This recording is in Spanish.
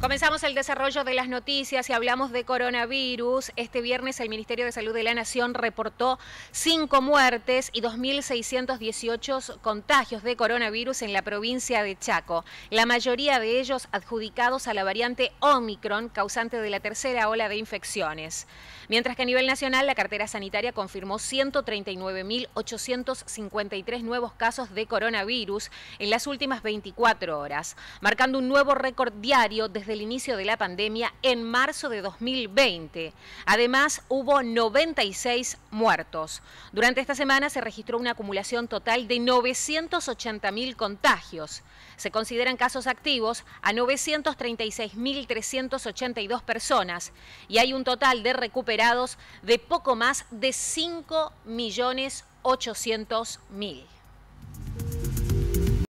Comenzamos el desarrollo de las noticias y hablamos de coronavirus. Este viernes el Ministerio de Salud de la Nación reportó cinco muertes y 2.618 contagios de coronavirus en la provincia de Chaco, la mayoría de ellos adjudicados a la variante Omicron, causante de la tercera ola de infecciones. Mientras que a nivel nacional la cartera sanitaria confirmó 139.853 nuevos casos de coronavirus en las últimas 24 horas, marcando un nuevo récord diario desde el inicio de la pandemia en marzo de 2020. Además, hubo 96 muertos. Durante esta semana se registró una acumulación total de 980.000 contagios. Se consideran casos activos a 936.382 personas y hay un total de recuperados de poco más de 5.800.000. millones